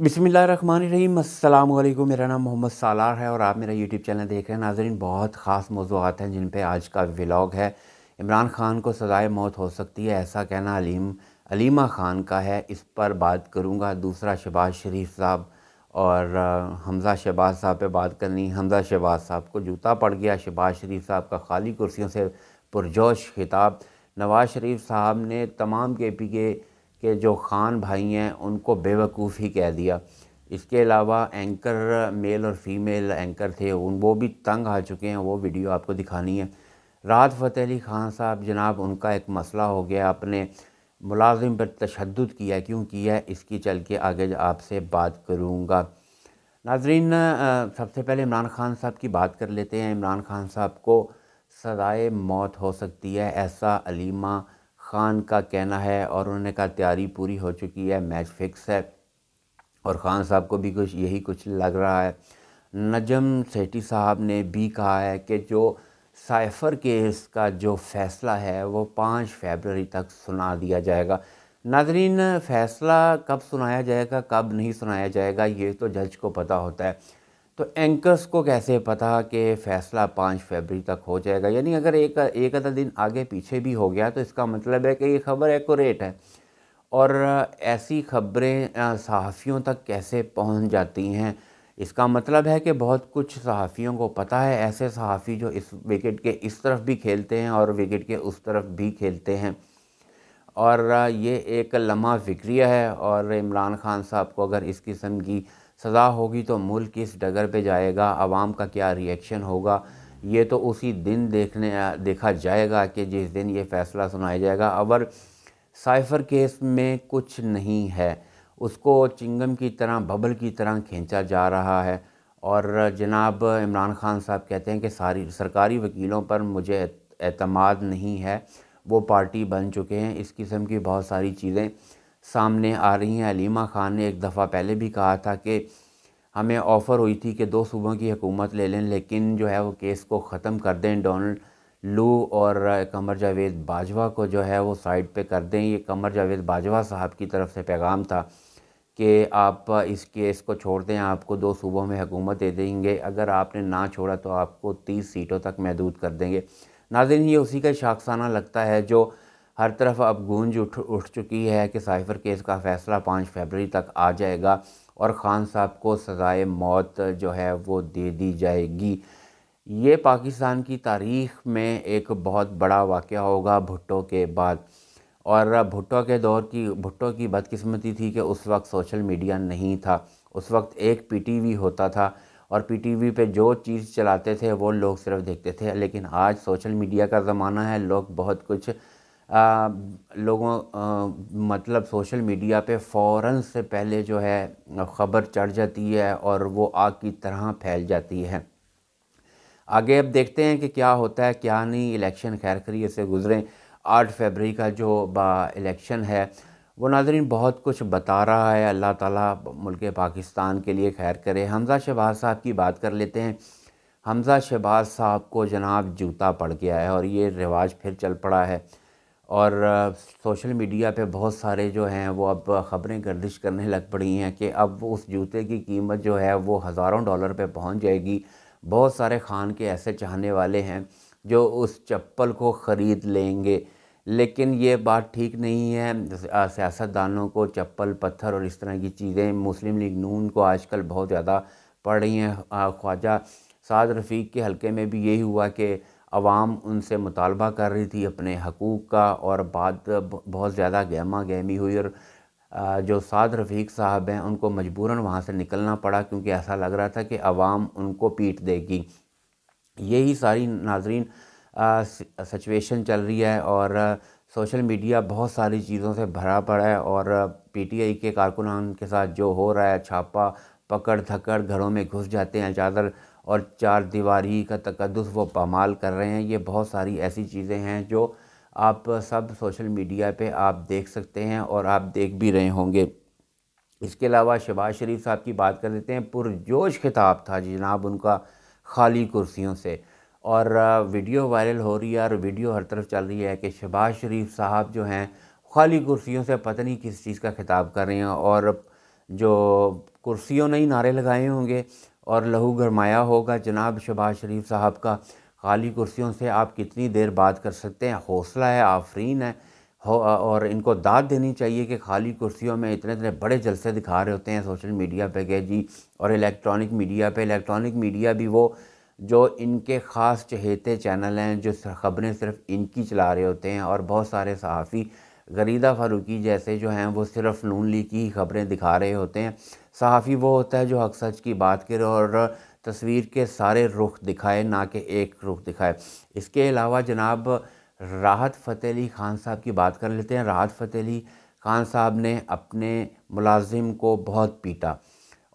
बसमिलकुम मेरा नाम मोहम्मद सालार है और आप मेरा यूट्यूब चैनल देख रहे हैं नाजरीन बहुत ख़ास मौजूद हैं जिन पर आज का व्लॉग है इमरान ख़ान को सज़ाए मौत हो सकती है ऐसा कहना अलीम अलीमा ख़ान का है इस पर बात करूँगा दूसरा शहबाज शरीफ साहब और हमज़ा शहबाज साहब पर बात करनी हमज़ा शहबाज साहब को जूता पड़ गया शहबाज शरीफ साहब का खाली कुर्सियों से पुरजोश खिताब नवाज़ शरीफ साहब ने तमाम के पी के कि जो खान भाई हैं उनको बेवकूफ़ ही कह दिया इसके अलावा एंकर मेल और फीमेल एंकर थे उन वो भी तंग आ चुके हैं वो वीडियो आपको दिखानी है राहत फ़तेह अली ख़ान साहब जनाब उनका एक मसला हो गया अपने मुलाजिम पर तशद किया क्यों किया इसकी चल के आगे आपसे बात करूँगा नाजरीन सबसे पहले इमरान ख़ान साहब की बात कर लेते हैं इमरान ख़ान साहब को सदाए मौत हो सकती है ऐसा अलीमा खान का कहना है और उन्होंने कहा तैयारी पूरी हो चुकी है मैच फिक्स है और ख़ान साहब को भी कुछ यही कुछ लग रहा है नजम सेठी साहब ने भी कहा है कि जो साइफ़र केस का जो फ़ैसला है वो पाँच फरवरी तक सुना दिया जाएगा नाजरीन फ़ैसला कब सुनाया जाएगा कब नहीं सुनाया जाएगा ये तो जज को पता होता है तो एंकर्स को कैसे पता कि फैसला पाँच फरवरी तक हो जाएगा यानी अगर एक एक आधा दिन आगे पीछे भी हो गया तो इसका मतलब है कि ये खबर एकोरेट है और ऐसी खबरें सहाफ़ियों तक कैसे पहुंच जाती हैं इसका मतलब है कि बहुत कुछ सहाफ़ियों को पता है ऐसे सहाफ़ी जो इस विकेट के इस तरफ भी खेलते हैं और विकेट के उस तरफ भी खेलते हैं और ये एक लम्हा फिक्रिया है और इमरान खान साहब को अगर इस किस्म की सज़ा होगी तो मुल्क इस डगर पे जाएगा आवाम का क्या रिएक्शन होगा ये तो उसी दिन देखने देखा जाएगा कि जिस दिन ये फ़ैसला सुनाया जाएगा अबर साइफर केस में कुछ नहीं है उसको चिंगम की तरह बबल की तरह खींचा जा रहा है और जनाब इमरान खान साहब कहते हैं कि सारी सरकारी वकीलों पर मुझे एतमाद नहीं है वो पार्टी बन चुके हैं इस किस्म की बहुत सारी चीज़ें सामने आ रही हैं अलीमा ख़ान ने एक दफ़ा पहले भी कहा था कि हमें ऑफ़र हुई थी कि दो सूबों की हुकूमत ले लें लेकिन जो है वो केस को ख़त्म कर दें डोनल्ड लू और कमर जावेद बाजवा को जो है वो साइड पे कर दें ये कमर जावेद बाजवा साहब की तरफ से पैगाम था कि आप इस केस को छोड़ दें आपको दो सूबों में हुकूमत दे देंगे अगर आपने ना छोड़ा तो आपको तीस सीटों तक महदूद कर देंगे नाजिन ये उसी का शाखसाना लगता है जो हर तरफ अब गूंज उठ उठ चुकी है कि साइफर केस का फ़ैसला पाँच फरवरी तक आ जाएगा और ख़ान साहब को सज़ाए मौत जो है वो दे दी जाएगी ये पाकिस्तान की तारीख में एक बहुत बड़ा वाक़ होगा भुट्टो के बाद और भुट्टो के दौर की भुट्टो की बदकिस्मती थी कि उस वक्त सोशल मीडिया नहीं था उस वक्त एक पीटीवी होता था और पीटीवी पे जो चीज़ चलाते थे वो लोग सिर्फ देखते थे लेकिन आज सोशल मीडिया का ज़माना है लोग बहुत कुछ आ, लोगों आ, मतलब सोशल मीडिया पे फ़ौर से पहले जो है ख़बर चढ़ जाती है और वो आग की तरह फैल जाती है आगे अब देखते हैं कि क्या होता है क्या नहीं इलेक्शन खैर खरीत से गुजरें आठ फरवरी का जो इलेक्शन है वो नाजरीन बहुत कुछ बता रहा है अल्लाह ताला मुल्क पाकिस्तान के लिए खैर करे हमज़ा शहबाज साहब की बात कर लेते हैं हमज़ा शहबाज साहब को जनाब जूता पड़ गया है और ये रिवाज फिर चल पड़ा है और सोशल मीडिया पे बहुत सारे जो हैं वो अब ख़बरें गर्दिश करने लग पड़ी हैं कि अब उस जूते की कीमत जो है वो हज़ारों डॉलर पे पहुंच जाएगी बहुत सारे खान के ऐसे चाहने वाले हैं जो उस चप्पल को ख़रीद लेंगे लेकिन ये बात ठीक नहीं है सियासतदानों को चप्पल पत्थर और इस तरह की चीज़ें मुस्लिम लीग नून को आजकल बहुत ज़्यादा पड़ रही हैं ख्वाजा साद रफ़ीक के हलके में भी यही हुआ कि आवाम उनसे मुतालबा कर रही थी अपने हकूक़ का और बात बहुत ज़्यादा गहमा गहमी हुई और जो साद रफ़ीक साहब हैं उनको मजबूरन वहाँ से निकलना पड़ा क्योंकि ऐसा लग रहा था कि आवाम उनको पीट देगी यही सारी नाजरीन सिचुएशन चल रही है और सोशल मीडिया बहुत सारी चीज़ों से भरा पड़ा है और पीटीआई के कारकुनान के साथ जो हो रहा है छापा पकड़ थकड़ घरों में घुस जाते हैं चादर और चार दीवारी का तकदस वो पामाल कर रहे हैं ये बहुत सारी ऐसी चीज़ें हैं जो आप सब सोशल मीडिया पे आप देख सकते हैं और आप देख भी रहे होंगे इसके अलावा शबाज शरीफ साहब की बात कर लेते हैं पुरजोश खिताब था जनाब उनका खाली कुर्सियों से और वीडियो वायरल हो रही है और वीडियो हर तरफ चल रही है कि शबाज शरीफ साहब जो हैं खाली कुर्सियों से पता नहीं किस चीज़ का खिताब कर रहे हैं और जो कुर्सियों ने ही नारे लगाए होंगे और लहू गरमाया होगा जनाब शबाज शरीफ साहब का खाली कुर्सियों से आप कितनी देर बात कर सकते हैं हौसला है आफरीन है और इनको दाद देनी चाहिए कि खाली कुर्सियों में इतने इतने बड़े जलसे दिखा रहे होते हैं सोशल मीडिया पे कि जी और इलेक्ट्रॉनिक मीडिया पे इलेक्ट्रॉनिक मीडिया भी वो जो इनके ख़ास चहेते चैनल हैं जो खबरें सिर्फ इनकी चला रहे होते हैं और बहुत सारे सहाफ़ी गरीदा फ़ारूकी जैसे जो हैं वो सिर्फ नून लीग की ही खबरें दिखा रहे होते हैं सहाफ़ी वो होता है जो हक सच की बात करे और तस्वीर के सारे रुख दिखाए ना कि एक रुख दिखाए इसके अलावा जनाब राहत फ़तेह अली ख़ान साहब की बात कर लेते हैं राहत फ़तेह अली ख़ान साहब ने अपने मुलाजिम को बहुत पीटा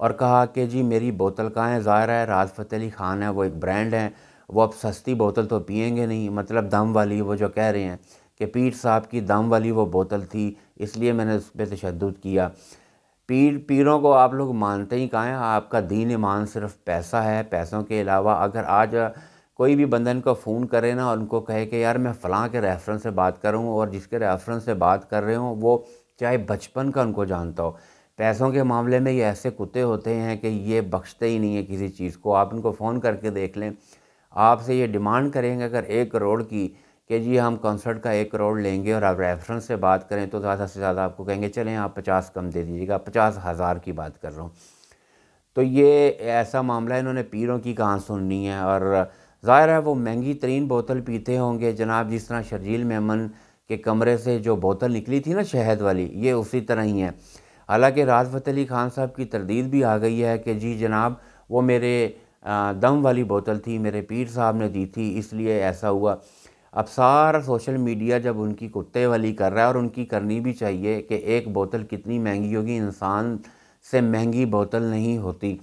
और कहा कि जी मेरी बोतल कहाँ है ज़ाहिर है राहत फ़तेह अली ख़ान है वो एक ब्रांड है वो अब सस्ती बोतल तो पियेंगे नहीं मतलब दम वाली वो जो कह रहे हैं कि पीर साहब की दम वाली वो बोतल थी इसलिए मैंने उस पर तशद किया पीर पीरों को आप लोग मानते ही कहाँ आपका दीन ईमान सिर्फ पैसा है पैसों के अलावा अगर आज कोई भी बंदन को फ़ोन करे ना और उनको कहे कि यार मैं फ़लाँ के रेफरेंस से बात कर रहा हूँ और जिसके रेफरेंस से बात कर रहे हूँ वो चाहे बचपन का उनको जानता हो पैसों के मामले में ये ऐसे कुत्ते होते हैं कि ये बख्शते ही नहीं है किसी चीज़ को आप उनको फ़ोन करके देख लें आपसे ये डिमांड करेंगे अगर एक करोड़ की कि जी हम कॉन्सर्ट का एक करोड़ लेंगे और आप रेफरेंस से बात करें तो ज़्यादा से ज़्यादा आपको कहेंगे चलें आप पचास कम दे दीजिएगा पचास हज़ार की बात कर रहा हूँ तो ये ऐसा मामला इन्होंने पीरों की कहाँ सुननी है और ज़ाहिर है वो महंगी तरीन बोतल पीते होंगे जनाब जिस तरह शर्जील मेमन के कमरे से जो बोतल निकली थी ना शहद वाली ये उसी तरह ही है हालांकि राज अली खान साहब की तरदीद भी आ गई है कि जी जनाब वो मेरे दम वाली बोतल थी मेरे पीर साहब ने दी थी इसलिए ऐसा हुआ अब सारा सोशल मीडिया जब उनकी कुत्ते वाली कर रहा है और उनकी करनी भी चाहिए कि एक बोतल कितनी महंगी होगी इंसान से महंगी बोतल नहीं होती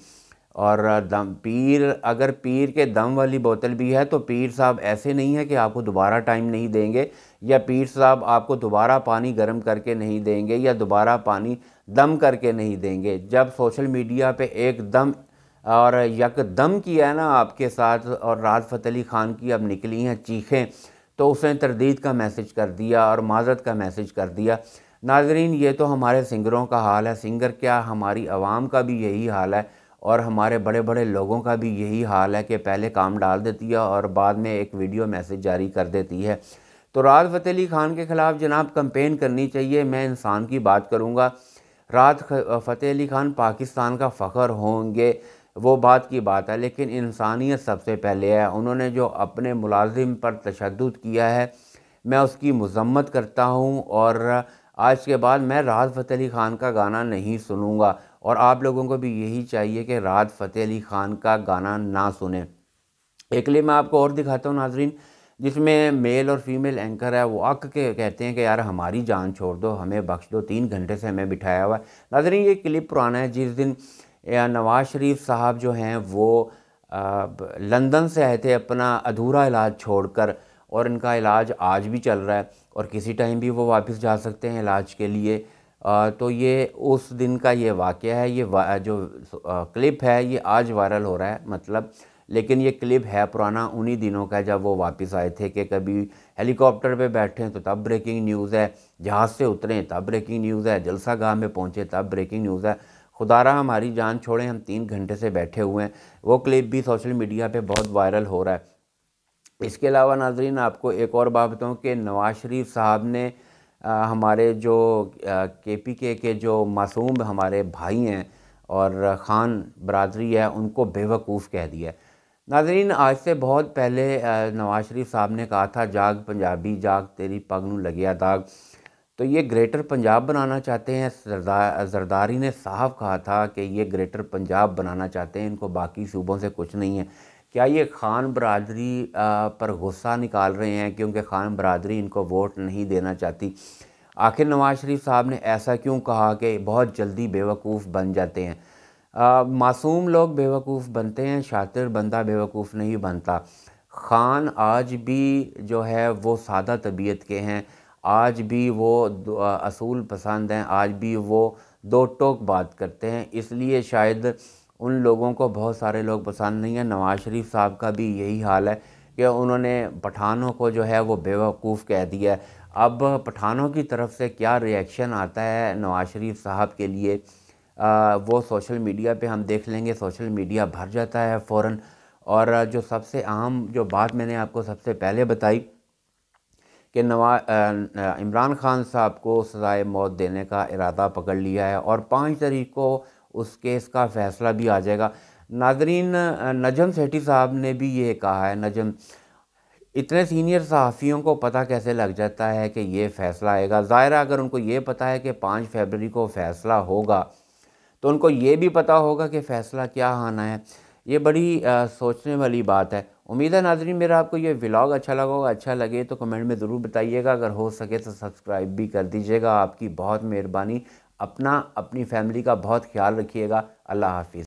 और दम पीर अगर पीर के दम वाली बोतल भी है तो पीर साहब ऐसे नहीं है कि आपको दोबारा टाइम नहीं देंगे या पीर साहब आपको दोबारा पानी गर्म करके नहीं देंगे या दोबारा पानी दम करके नहीं देंगे जब सोशल मीडिया पे दम और यकदम किया है ना आपके साथ और राज फतेह अली ख़ान की अब निकली हैं चीखें तो उसने तरदीद का मैसेज कर दिया और माजरत का मैसेज कर दिया नाजरीन ये तो हमारे सिंगरों का हाल है सिंगर क्या हमारी आवाम का भी यही हाल है और हमारे बड़े बड़े लोगों का भी यही हाल है कि पहले काम डाल देती है और बाद में एक वीडियो मैसेज जारी कर देती है तो राज फतेह अली ख़ान के ख़िलाफ़ जनाब कंपेन करनी चाहिए मैं इंसान की बात करूँगा रात फतेह अली ख़ान पाकिस्तान का फ़ख्र होंगे वो बात की बात है लेकिन इंसानियत सबसे पहले है उन्होंने जो अपने मुलाजिम पर तशद किया है मैं उसकी मजम्मत करता हूँ और आज के बाद मैं राहत फ़तेह अली ख़ान का गाना नहीं सुनूँगा और आप लोगों को भी यही चाहिए कि राहत फ़तेह अली ख़ान का गाना ना सुने एक लिए मैं आपको और दिखाता हूँ नाजरीन जिसमें मेल और फीमेल एंकर है वो अक के कहते हैं कि यार हमारी जान छोड़ दो हमें बख्श दो तीन घंटे से हमें बिठाया हुआ है नाजरीन ये क्लिप पुराना है जिस दिन नवाज़ शरीफ साहब जो हैं वो लंदन से आए थे अपना अधूरा इलाज छोड़कर और इनका इलाज आज भी चल रहा है और किसी टाइम भी वो वापस जा सकते हैं इलाज के लिए आ, तो ये उस दिन का ये वाक़ है ये वा, जो आ, क्लिप है ये आज वायरल हो रहा है मतलब लेकिन ये क्लिप है पुराना उन्हीं दिनों का जब वो वापस आए थे कि कभी हेलीकॉप्टर पे बैठे तो तब ब्रेकिंग न्यूज़ है जहाज़ से उतरें तब ब्रेकिंग न्यूज़ है जलसा गाह में पहुँचे तब ब्रेकिंग न्यूज़ है खुदारा हमारी जान छोड़े हम तीन घंटे से बैठे हुए हैं वो क्लिप भी सोशल मीडिया पे बहुत वायरल हो रहा है इसके अलावा नाजरीन आपको एक और बात बताऊँ कि नवाज़ शरीफ साहब ने आ, हमारे जो के पी के के जो मासूम हमारे भाई हैं और ख़ान बरदरी है उनको बेवकूफ़ कह दिया नाजरीन आज से बहुत पहले नवाज़ शरीफ साहब ने कहा था जाग पंजाबी जाग तेरी पग लगिया दाग तो ये ग्रेटर पंजाब बनाना चाहते हैं सरदार जरदारी ने साफ कहा था कि ये ग्रेटर पंजाब बनाना चाहते हैं इनको बाकी सूबों से कुछ नहीं है क्या ये खान बरदरी पर गुस्सा निकाल रहे हैं क्योंकि खान बरदरी इनको वोट नहीं देना चाहती आखिर नवाज शरीफ साहब ने ऐसा क्यों कहा कि बहुत जल्दी बेवकूफ़ बन जाते हैं मासूम लोग बेवकूफ़ बनते हैं शातिर बंदा बेवकूफ़ नहीं बनता खान आज भी जो है वो सादा तबीयत के हैं आज भी वो असूल पसंद हैं आज भी वो दो टोक बात करते हैं इसलिए शायद उन लोगों को बहुत सारे लोग पसंद नहीं हैं नवाज़ शरीफ साहब का भी यही हाल है कि उन्होंने पठानों को जो है वो बेवकूफ़ कह दिया है अब पठानों की तरफ से क्या रिएक्शन आता है नवाज़ शरीफ साहब के लिए आ, वो सोशल मीडिया पे हम देख लेंगे सोशल मीडिया भर जाता है फ़ौर और जो सबसे अहम जो बात मैंने आपको सबसे पहले बताई कि नवा इमरान खान साहब को सजाए मौत देने का इरादा पकड़ लिया है और पाँच तारीख को उस केस का फ़ैसला भी आ जाएगा नाजरीन नजम सेठी साहब ने भी ये कहा है नजम इतने सीनियर सहाफ़ियों को पता कैसे लग जाता है कि ये फ़ैसला आएगा ज़ाहिर अगर उनको ये पता है कि पाँच फरवरी को फ़ैसला होगा तो उनको ये भी पता होगा कि फ़ैसला क्या आना है ये बड़ी आ, सोचने वाली बात है उम्मीद है नाजरी मेरा आपको ये व्लॉग अच्छा लगा होगा अच्छा लगे तो कमेंट में ज़रूर बताइएगा अगर हो सके तो सब्सक्राइब भी कर दीजिएगा आपकी बहुत मेहरबानी अपना अपनी फैमिली का बहुत ख्याल रखिएगा अल्लाह हाफिज़